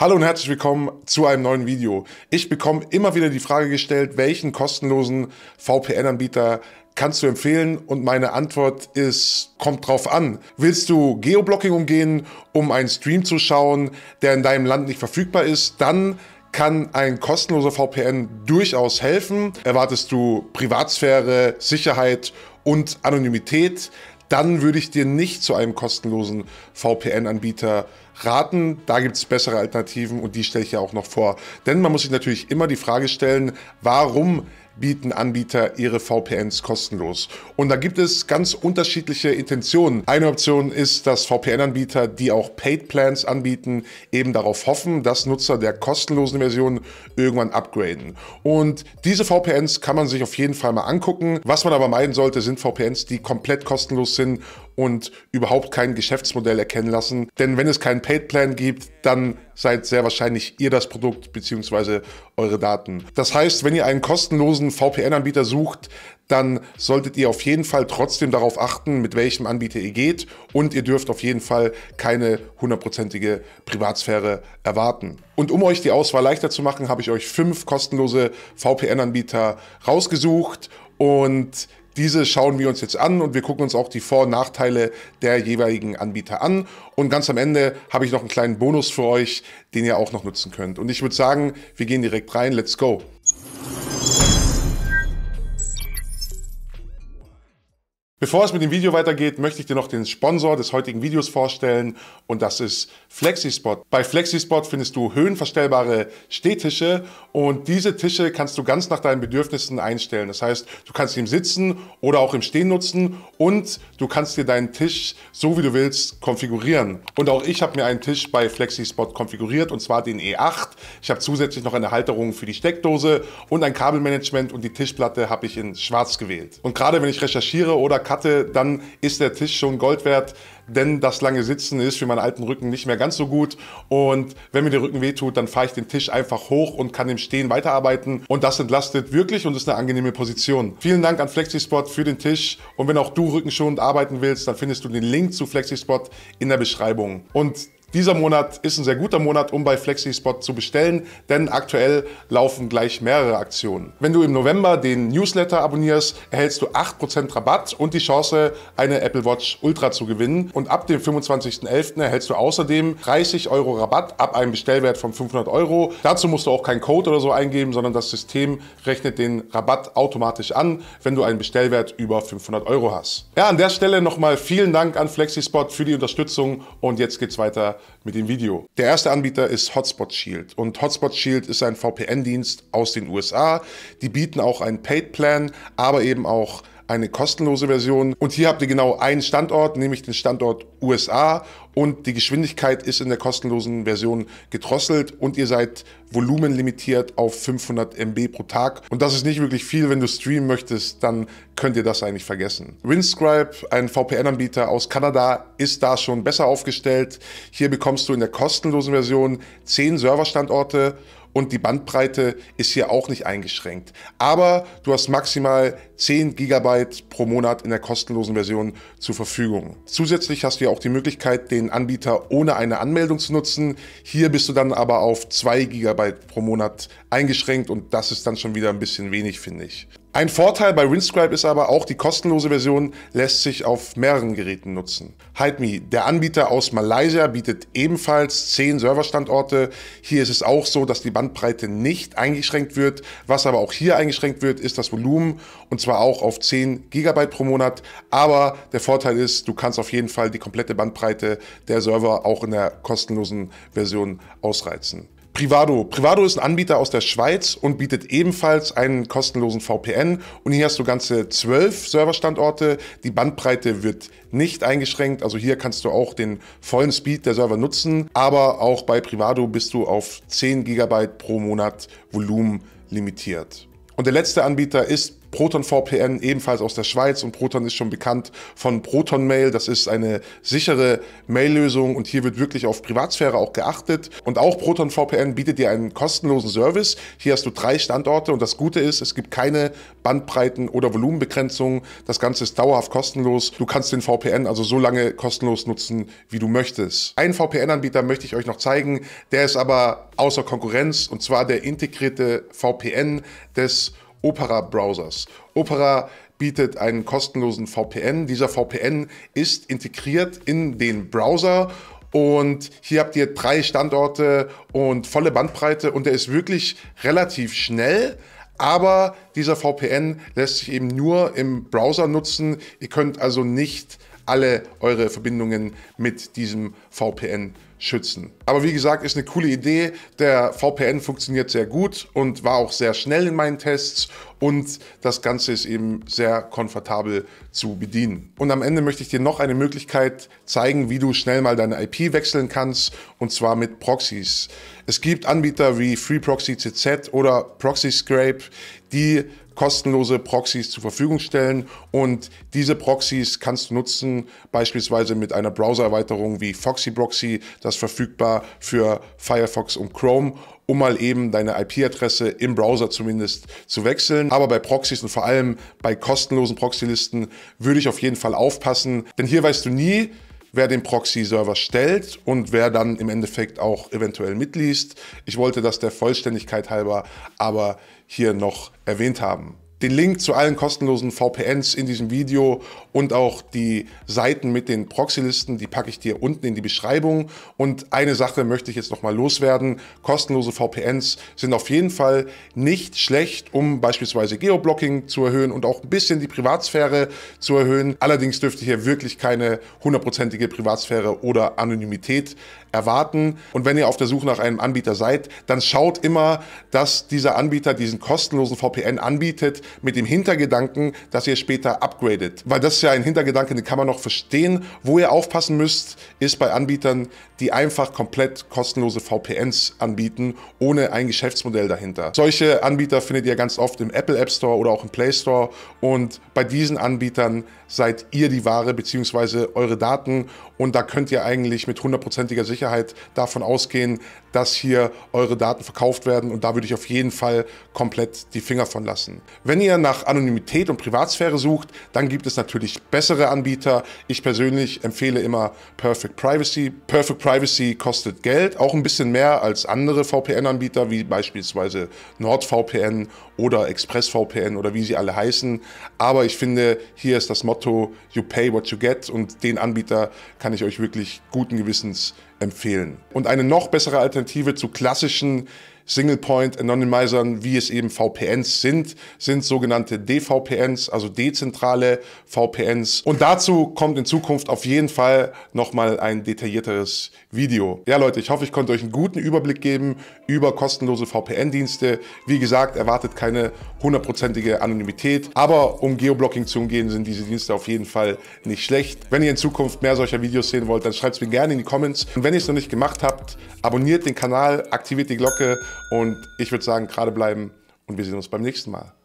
Hallo und herzlich willkommen zu einem neuen Video. Ich bekomme immer wieder die Frage gestellt, welchen kostenlosen VPN-Anbieter kannst du empfehlen? Und meine Antwort ist, kommt drauf an. Willst du Geoblocking umgehen, um einen Stream zu schauen, der in deinem Land nicht verfügbar ist? Dann kann ein kostenloser VPN durchaus helfen. Erwartest du Privatsphäre, Sicherheit und Anonymität? Dann würde ich dir nicht zu einem kostenlosen VPN-Anbieter raten. Da gibt es bessere Alternativen und die stelle ich ja auch noch vor. Denn man muss sich natürlich immer die Frage stellen, warum bieten Anbieter ihre VPNs kostenlos. Und da gibt es ganz unterschiedliche Intentionen. Eine Option ist, dass VPN-Anbieter, die auch Paid Plans anbieten, eben darauf hoffen, dass Nutzer der kostenlosen Version irgendwann upgraden. Und diese VPNs kann man sich auf jeden Fall mal angucken. Was man aber meiden sollte, sind VPNs, die komplett kostenlos sind und überhaupt kein Geschäftsmodell erkennen lassen. Denn wenn es keinen Paid Plan gibt, dann seid sehr wahrscheinlich ihr das Produkt bzw. eure Daten. Das heißt, wenn ihr einen kostenlosen VPN-Anbieter sucht, dann solltet ihr auf jeden Fall trotzdem darauf achten, mit welchem Anbieter ihr geht und ihr dürft auf jeden Fall keine hundertprozentige Privatsphäre erwarten. Und um euch die Auswahl leichter zu machen, habe ich euch fünf kostenlose VPN-Anbieter rausgesucht und diese schauen wir uns jetzt an und wir gucken uns auch die Vor- und Nachteile der jeweiligen Anbieter an. Und ganz am Ende habe ich noch einen kleinen Bonus für euch, den ihr auch noch nutzen könnt. Und ich würde sagen, wir gehen direkt rein. Let's go. Bevor es mit dem Video weitergeht, möchte ich dir noch den Sponsor des heutigen Videos vorstellen und das ist FlexiSpot. Bei FlexiSpot findest du höhenverstellbare Stehtische und diese Tische kannst du ganz nach deinen Bedürfnissen einstellen. Das heißt, du kannst sie im Sitzen oder auch im Stehen nutzen und du kannst dir deinen Tisch so wie du willst konfigurieren. Und auch ich habe mir einen Tisch bei FlexiSpot konfiguriert und zwar den E8. Ich habe zusätzlich noch eine Halterung für die Steckdose und ein Kabelmanagement und die Tischplatte habe ich in schwarz gewählt. Und gerade wenn ich recherchiere oder hatte, dann ist der Tisch schon Gold wert, denn das lange Sitzen ist für meinen alten Rücken nicht mehr ganz so gut. Und wenn mir der Rücken wehtut, dann fahre ich den Tisch einfach hoch und kann im Stehen weiterarbeiten. Und das entlastet wirklich und ist eine angenehme Position. Vielen Dank an FlexiSpot für den Tisch. Und wenn auch du rückenschonend arbeiten willst, dann findest du den Link zu FlexiSpot in der Beschreibung. Und dieser Monat ist ein sehr guter Monat, um bei FlexiSpot zu bestellen, denn aktuell laufen gleich mehrere Aktionen. Wenn du im November den Newsletter abonnierst, erhältst du 8% Rabatt und die Chance, eine Apple Watch Ultra zu gewinnen. Und ab dem 25.11. erhältst du außerdem 30 Euro Rabatt ab einem Bestellwert von 500 Euro. Dazu musst du auch keinen Code oder so eingeben, sondern das System rechnet den Rabatt automatisch an, wenn du einen Bestellwert über 500 Euro hast. Ja, an der Stelle nochmal vielen Dank an FlexiSpot für die Unterstützung und jetzt geht's weiter mit dem Video. Der erste Anbieter ist Hotspot Shield und Hotspot Shield ist ein VPN-Dienst aus den USA. Die bieten auch einen Paid-Plan, aber eben auch eine kostenlose Version. Und hier habt ihr genau einen Standort, nämlich den Standort USA. Und die Geschwindigkeit ist in der kostenlosen Version gedrosselt und ihr seid volumenlimitiert auf 500 MB pro Tag. Und das ist nicht wirklich viel. Wenn du streamen möchtest, dann könnt ihr das eigentlich vergessen. Windscribe, ein VPN-Anbieter aus Kanada, ist da schon besser aufgestellt. Hier bekommst du in der kostenlosen Version 10 Serverstandorte und die Bandbreite ist hier auch nicht eingeschränkt. Aber du hast maximal 10 GB pro Monat in der kostenlosen Version zur Verfügung. Zusätzlich hast du ja auch die Möglichkeit, den Anbieter ohne eine Anmeldung zu nutzen. Hier bist du dann aber auf 2 GB pro Monat eingeschränkt und das ist dann schon wieder ein bisschen wenig, finde ich. Ein Vorteil bei Windscribe ist aber auch, die kostenlose Version lässt sich auf mehreren Geräten nutzen. HideMe, der Anbieter aus Malaysia, bietet ebenfalls 10 Serverstandorte. Hier ist es auch so, dass die Bandbreite nicht eingeschränkt wird. Was aber auch hier eingeschränkt wird, ist das Volumen und zwar auch auf 10 GB pro Monat. Aber der Vorteil ist, du kannst auf jeden Fall die komplette Bandbreite der Server auch in der kostenlosen Version ausreizen. Privado. Privado ist ein Anbieter aus der Schweiz und bietet ebenfalls einen kostenlosen VPN. Und hier hast du ganze zwölf Serverstandorte. Die Bandbreite wird nicht eingeschränkt. Also hier kannst du auch den vollen Speed der Server nutzen. Aber auch bei Privado bist du auf 10 GB pro Monat Volumen limitiert. Und der letzte Anbieter ist Proton VPN ebenfalls aus der Schweiz und Proton ist schon bekannt von Proton Mail. Das ist eine sichere Mail-Lösung und hier wird wirklich auf Privatsphäre auch geachtet. Und auch Proton VPN bietet dir einen kostenlosen Service. Hier hast du drei Standorte und das Gute ist, es gibt keine Bandbreiten- oder Volumenbegrenzungen. Das Ganze ist dauerhaft kostenlos. Du kannst den VPN also so lange kostenlos nutzen, wie du möchtest. Einen VPN-Anbieter möchte ich euch noch zeigen, der ist aber außer Konkurrenz und zwar der integrierte VPN des Opera-Browsers. Opera bietet einen kostenlosen VPN. Dieser VPN ist integriert in den Browser und hier habt ihr drei Standorte und volle Bandbreite und er ist wirklich relativ schnell. Aber dieser VPN lässt sich eben nur im Browser nutzen. Ihr könnt also nicht alle eure Verbindungen mit diesem VPN schützen. Aber wie gesagt, ist eine coole Idee. Der VPN funktioniert sehr gut und war auch sehr schnell in meinen Tests und das Ganze ist eben sehr komfortabel zu bedienen. Und am Ende möchte ich dir noch eine Möglichkeit zeigen, wie du schnell mal deine IP wechseln kannst und zwar mit Proxys. Es gibt Anbieter wie FreeProxyCZ oder ProxyScrape, die kostenlose Proxys zur Verfügung stellen und diese Proxys kannst du nutzen, beispielsweise mit einer Browser-Erweiterung wie Foxy Proxy, das verfügbar für Firefox und Chrome um mal eben deine IP-Adresse im Browser zumindest zu wechseln. Aber bei Proxys und vor allem bei kostenlosen Proxylisten würde ich auf jeden Fall aufpassen, denn hier weißt du nie, wer den Proxy-Server stellt und wer dann im Endeffekt auch eventuell mitliest. Ich wollte das der Vollständigkeit halber aber hier noch erwähnt haben. Den Link zu allen kostenlosen VPNs in diesem Video und auch die Seiten mit den Proxylisten, die packe ich dir unten in die Beschreibung. Und eine Sache möchte ich jetzt nochmal loswerden. Kostenlose VPNs sind auf jeden Fall nicht schlecht, um beispielsweise Geoblocking zu erhöhen und auch ein bisschen die Privatsphäre zu erhöhen. Allerdings dürfte hier wirklich keine hundertprozentige Privatsphäre oder Anonymität erwarten. Und wenn ihr auf der Suche nach einem Anbieter seid, dann schaut immer, dass dieser Anbieter diesen kostenlosen VPN anbietet, mit dem Hintergedanken, dass ihr später upgradet. Weil das ist ja ein Hintergedanke, den kann man noch verstehen. Wo ihr aufpassen müsst, ist bei Anbietern, die einfach komplett kostenlose VPNs anbieten, ohne ein Geschäftsmodell dahinter. Solche Anbieter findet ihr ganz oft im Apple App Store oder auch im Play Store und bei diesen Anbietern seid ihr die Ware bzw. eure Daten und da könnt ihr eigentlich mit hundertprozentiger Sicherheit davon ausgehen, dass hier eure Daten verkauft werden und da würde ich auf jeden Fall komplett die Finger von lassen. Wenn ihr nach Anonymität und Privatsphäre sucht, dann gibt es natürlich bessere Anbieter. Ich persönlich empfehle immer Perfect Privacy. Perfect Privacy Privacy kostet Geld, auch ein bisschen mehr als andere VPN-Anbieter wie beispielsweise NordVPN oder ExpressVPN oder wie sie alle heißen. Aber ich finde, hier ist das Motto, you pay what you get und den Anbieter kann ich euch wirklich guten Gewissens empfehlen. Und eine noch bessere Alternative zu klassischen Single Point Anonymizern, wie es eben VPNs sind, sind sogenannte DVPNs, also dezentrale VPNs. Und dazu kommt in Zukunft auf jeden Fall nochmal ein detaillierteres Video. Ja Leute, ich hoffe, ich konnte euch einen guten Überblick geben über kostenlose VPN-Dienste. Wie gesagt, erwartet keine hundertprozentige Anonymität, aber um Geoblocking zu umgehen, sind diese Dienste auf jeden Fall nicht schlecht. Wenn ihr in Zukunft mehr solcher Videos sehen wollt, dann schreibt es mir gerne in die Comments. Und wenn ihr es noch nicht gemacht habt, abonniert den Kanal, aktiviert die Glocke und ich würde sagen, gerade bleiben und wir sehen uns beim nächsten Mal.